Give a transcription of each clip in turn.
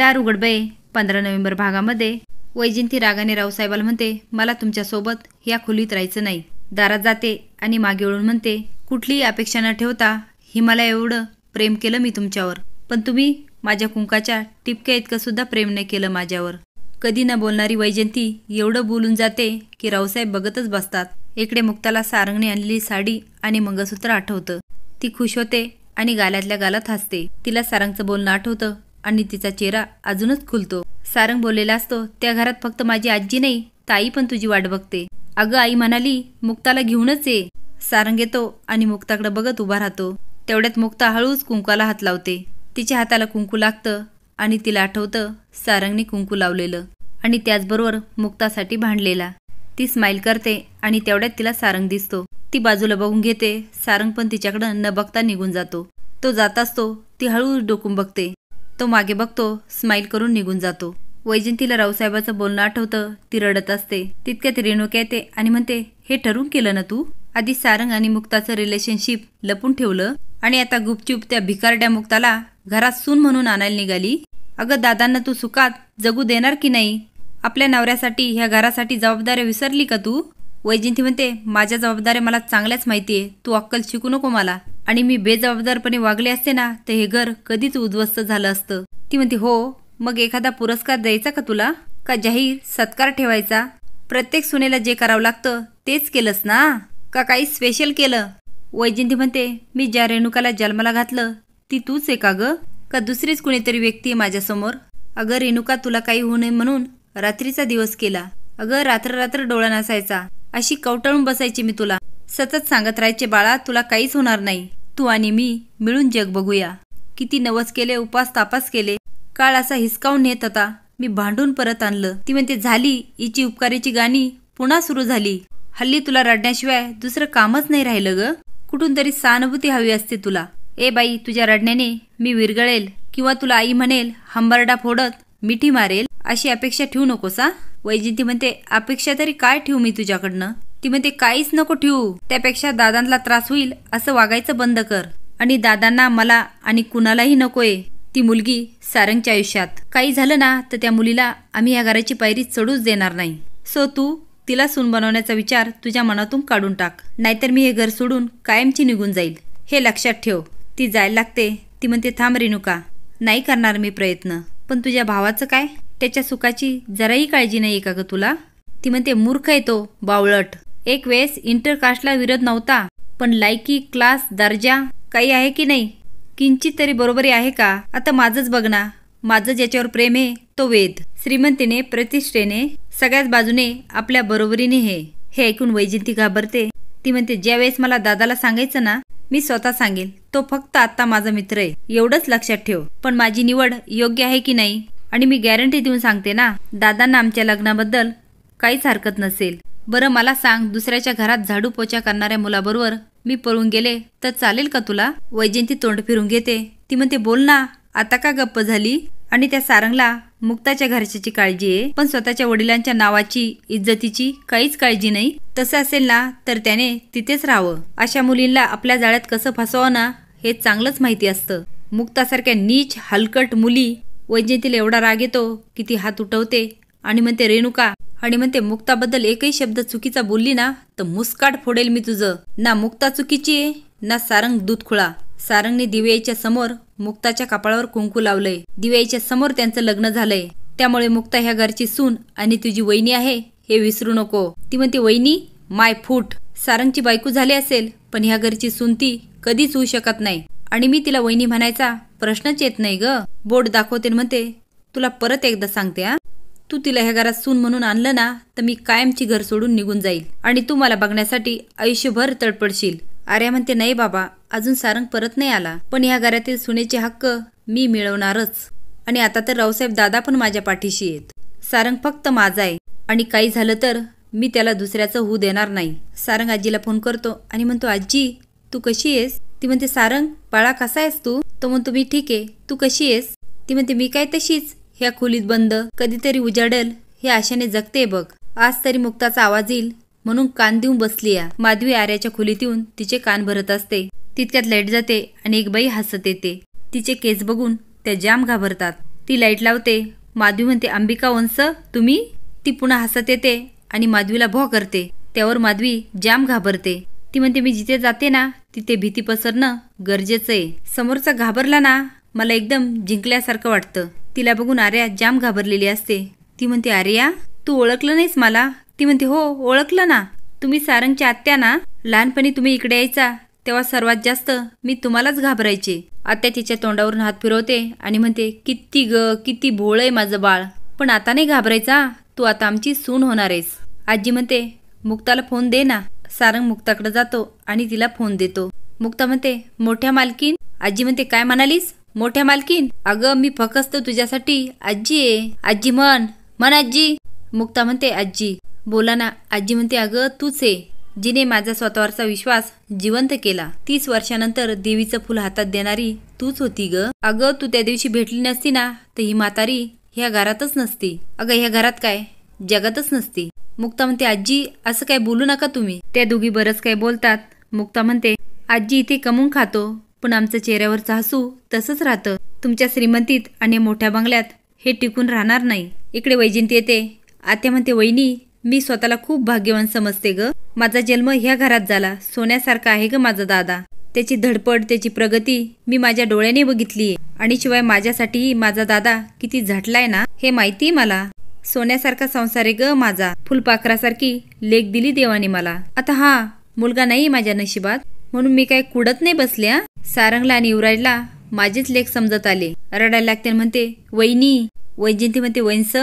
दार उघड बे पंधरा नोव्हेंबर भागामध्ये वैजयंती रागाने रावसाहेबाला म्हणते मला तुमच्यासोबत या खोलीत राहायचं नाही दारात जाते आणि मागे वळून म्हणते कुठलीही अपेक्षा न ठेवता मला एवढं प्रेम केलं मी तुमच्यावर पण तुम्ही माझ्या कुंकाच्या टिपक्या इतकं सुद्धा प्रेम नाही केलं माझ्यावर कधी न बोलणारी वैजयंती एवढं बोलून जाते की रावसाहेब बघतच बसतात इकडे मुक्ताला सारंगने आणलेली साडी आणि मंगळसूत्र आठवतं ती खुश होते आणि गाल्यातल्या गालात हसते तिला सारंगचं बोलणं आठवतं आणि तिचा चेहरा अजूनच खुलतो सारंग बोललेला असतो त्या घरात फक्त माझी आजी नाही ताई पण तुझी वाट बघते अगं आई म्हणाली मुक्ताला घेऊनच ये सारंग येतो आणि मुक्ताकडे बघत उभा राहतो तेवढ्यात मुक्ता हळूच कुंकूला हात लावते तिच्या हाताला कुंकू लागतं आणि तिला आठवतं सारंगने कुंकू लावलेलं आणि त्याचबरोबर मुक्तासाठी भांडलेला ती स्माईल करते आणि तेवढ्यात तिला सारंग दिसतो ती बाजूला बघून घेते सारंग पण तिच्याकडं न बघता निघून जातो तो जात असतो ती हळूच डोकून बघते तो मागे बघतो स्माईल करून निघून जातो वैजंतीला रावसाहेबाचं बोलणं आठवतं ती रडत असते तितक्यात रेणुका येते आणि म्हणते हे ठरवून केलं ना तू आधी सारंग आणि मुक्ताचं रिलेशनशिप लपून ठेवलं आणि आता गुपचूप त्या भिकारड्या मुक्ताला घरात सून म्हणून आणायला निघाली अगं दादांना तू सुखात जगू देणार की नाही आपल्या नवऱ्यासाठी ह्या घरासाठी जबाबदाऱ्या विसरली का तू वैजंती म्हणते माझ्या जबाबदाऱ्या मला चांगल्याच माहितीये तू अक्कल शिकू नको मला आणि मी बेजबाबदारपणे वागले असते ना तर हे घर कधीच उद्ध्वस्त झालं असतं ती म्हणते हो मग एखादा पुरस्कार द्यायचा का तुला का जाहीर सत्कार ठेवायचा प्रत्येक सुनेला जे करावं लागतं तेच केलंस ना का काही स्पेशल केलं वैजयंती म्हणते मी ज्या रेणुकाला जन्माला घातलं ती तूच आहे का का दुसरीच कुणीतरी व्यक्ती आहे माझ्यासमोर अगं रेणुका तुला काही होऊ नये म्हणून रात्रीचा दिवस केला अगं रात्र रात्र डोळा नसायचा अशी कवटाळून बसायची मी तुला सतत सांगत राहायचे बाळा तुला काहीच होणार नाही तू आणि मी मिळून जग बघूया किती नवस केले उपास तापास केले काळ असा हिसकावून नेत होता मी भांडून परत आणलं ती म्हणते झाली इची उपकारीची गाणी पुन्हा सुरू झाली हल्ली तुला रडण्याशिवाय दुसरं कामच नाही राहिलं ग कुठून तरी सहानुभूती हवी असते तुला ए बाई तुझ्या रडण्याने मी विरगळेल किंवा तुला आई म्हणेल हंबरडा फोडत मिठी मारेल अशी अपेक्षा ठेवू नकोसा वैजिंती म्हणते अपेक्षा तरी काय ठेवू मी तुझ्याकडनं ती म्हणते काहीच नको ठेवू त्यापेक्षा दादांना त्रास होईल असं वागायचं बंद कर आणि दादांना मला आणि कुणालाही नकोय ती मुलगी सारंगच्या आयुष्यात काही झालं ना तर त्या मुलीला आम्ही या घराची पायरी चढूच देणार नाही सो तू तिला सून बनवण्याचा विचार तुझ्या मनातून काढून टाक नाहीतर मी हे घर सोडून कायमची निघून जाईल हे लक्षात ठेव ती जायला लागते ती म्हणते थांब रेणुका नाही करणार मी प्रयत्न पण तुझ्या भावाचं काय त्याच्या सुखाची जराही काळजी नाही का गं तुला ती म्हणते मूर्ख आहे तो बावळट एक वेळेस इंटरकास्टला विरोध नव्हता पण लायकी क्लास दर्जा काही आहे की नाही किंचित तरी बरोबरी आहे का आता माझंच बघ ना माझं ज्याच्यावर प्रेम आहे तो वेद श्रीमंतीने प्रतिष्ठेने सगळ्याच बाजूने आपल्या बरोबरीने हे हे ऐकून वैजिंती घाबरते ती म्हणते ज्या वेळेस मला दादाला सांगायचं ना मी स्वतः सांगेल तो फक्त आता माझा मित्र आहे एवढंच लक्षात ठेव पण माझी निवड योग्य आहे की नाही आणि मी गॅरंटी देऊन सांगते ना दादांना आमच्या लग्नाबद्दल काहीच हरकत नसेल बरं मला सांग दुसऱ्याच्या घरात झाडू पोचा करणाऱ्या मुलाबरोबर मी पळून गेले तर चालेल का तुला वैजयंती तोंड फिरून घेते ती म्हणते बोल ना आता का गप्प झाली आणि त्या सारंगला मुक्ताच्या घरच्याची काळजी आहे पण स्वतःच्या वडिलांच्या नावाची इज्जतीची काहीच काळजी नाही तसं असेल ना तर त्याने तिथेच राहावं अशा मुलींना आपल्या जाळ्यात कसं फसवा ना हे चांगलंच माहिती असतं मुक्तासारख्या नीच हलकट मुली वैजयंतीला एवढा राग येतो की ती हात उठवते आणि म्हणते रेणुका आणि म्हणते मुक्ताबद्दल एकही शब्द चुकीचा बोलली ना तर मुस्काट फोडेल मी तुझं ना मुक्ता चुकीची ना सारंग दूध खुळा सारंगने दिव्याईच्या समोर मुक्ताच्या कपाळावर कुंकू लावलंय दिव्याईच्या समोर त्यांचं लग्न झालंय त्यामुळे मुक्ता ह्या घरची सून आणि तुझी वहिनी आहे हे विसरू नको ती म्हणते वहिनी माय फूट सारंगची बायको झाली असेल पण ह्या घरची सून ती कधीच होऊ शकत नाही आणि मी तिला वहिनी म्हणायचा प्रश्नच येत नाही ग बोट दाखवते म्हणते तुला परत एकदा सांगते हा तू तिला ह्या घरात सून म्हणून आणलं ना तर मी कायमची घर सोडून निघून जाईल आणि तू मला बघण्यासाठी आयुष्यभर तडपडशील आर्या म्हणते नाही बाबा अजून सारंग परत नाही आला पण ह्या घरातील सुनेचे हक्क मी मिळवणारच आणि आता तर रावसाहेब दादा पण माझ्या पाठीशी आहेत सारंग फक्त माझा आहे आणि काही झालं तर मी त्याला दुसऱ्याचं होऊ देणार नाही सारंग आजीला फोन करतो आणि म्हणतो आजी तू कशी आहेस ती म्हणते सारंग बाळा कसा आहेस तू तो म्हणतो मी ठीक आहे तू कशी आहेस ती म्हणते मी काय तशीच ह्या खोलीत बंद कधीतरी उजाडल हे आशेने जगते बघ आज तरी मुक्ताचा आवाज येईल म्हणून कान देऊन बसलीया माधवी आर्याच्या खोलीत येऊन तिचे कान भरत असते तितक्यात लाईट जाते आणि एक बाई हसत येते तिचे केस बघून त्या जाम घाबरतात ती लाईट लावते माधवी म्हणते अंबिका वंस तुम्ही ती पुन्हा हसत येते आणि माधवीला भो करते त्यावर माधवी जाम घाबरते ती म्हणते मी जिथे जाते ना तिथे भीती पसरणं गरजेचं आहे समोरचा घाबरला ना मला एकदम जिंकल्यासारखं वाटतं तिला बघून आर्या जाम घाबरलेली असते ती म्हणते आर्या तू ओळखलं नाहीस मला ती म्हणते हो ओळखलं ना तुम्ही सारंगच्या आत्या ना लहानपणी तुम्ही इकडे यायचा तेव्हा सर्वात जास्त मी तुम्हालाच घाबरायचे आत्या तिच्या तोंडावरून हात फिरवते आणि म्हणते किती ग किती भोळ आहे माझं बाळ पण आता नाही घाबरायचा तू आता आमची सून होणार आहेस आजी म्हणते मुक्ताला फोन दे ना सारंग मुक्ताकडे जातो आणि तिला फोन देतो मुक्ता म्हणते मोठ्या मालकीन आजी म्हणते काय म्हणालीस मोठ्या मालकीन अगं मी फकस्त तुझ्यासाठी आजी आहे आजी म्हण म्हण आजी मुक्ता म्हणते आजी बोला ना आजी म्हणते अगं तूच आहे जिने माझा स्वतःवरचा विश्वास जिवंत केला तीस वर्षानंतर देवीचं फुल हातात देणारी तूच होती ग अगं तू त्या दिवशी भेटली नसती ना तर ही म्हातारी ह्या घरातच नसती अगं ह्या घरात काय जगातच नसती मुक्ता म्हणते आजी असं काय बोलू नका तुम्ही त्या दोघी बरंच काय बोलतात मुक्ता म्हणते आजी इथे कमून खातो पण आमचं चेहऱ्यावरचं हसू तसंच राहतं तुमच्या श्रीमंतीत आणि मोठ्या बंगल्यात हे टिकून राहणार नाही इकडे वैजयंती येते आत्या म्हणते वहिनी मी स्वतःला खूप भाग्यवान समजते ग माझा जन्म ह्या घरात झाला सोन्यासारखा आहे ग माझा दादा त्याची धडपड त्याची प्रगती मी माझ्या डोळ्याने बघितलीये आणि शिवाय माझ्यासाठीही माझा दादा किती झटलाय ना हे माहिती मला सोन्यासारखा संसार आहे ग माझा फुलपाखरासारखी लेख दिली देवाने मला आता हा मुलगा नाही माझ्या नशिबात म्हणून मी काय कुडत नाही बसल्या सारंगला आणि युवराजला माझेच लेख समजत आले रडायला लागते म्हणते वहिनी वैजयंती म्हणते वैंस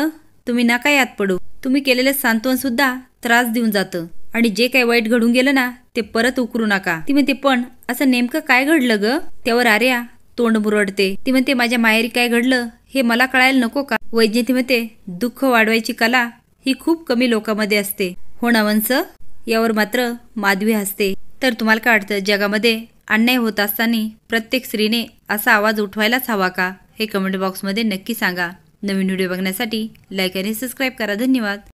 तुम्ही ना काय आत पडू तुम्ही केलेलं सांत्वन सुद्धा त्रास देऊन जातं आणि जे काय वाईट घडून गेलं ना ते परत उकरू नका ती म्हणते पण असं नेमकं काय घडलं ग त्यावर आर्या तोंड मुरडते ती म्हणते माझ्या मायरी काय घडलं हे मला कळायला नको का वैजयंती म्हणते दुःख वाढवायची कला ही खूप कमी लोकांमध्ये असते हो ना यावर मात्र माधवी हसते तर तुम्हाला काय वाटतं जगामध्ये अन्याय होत असताना प्रत्येक स्त्रीने असा आवाज उठवायलाच हवा का हे कमेंट बॉक्समध्ये नक्की सांगा नवीन व्हिडिओ बघण्यासाठी लाईक आणि सबस्क्राईब करा धन्यवाद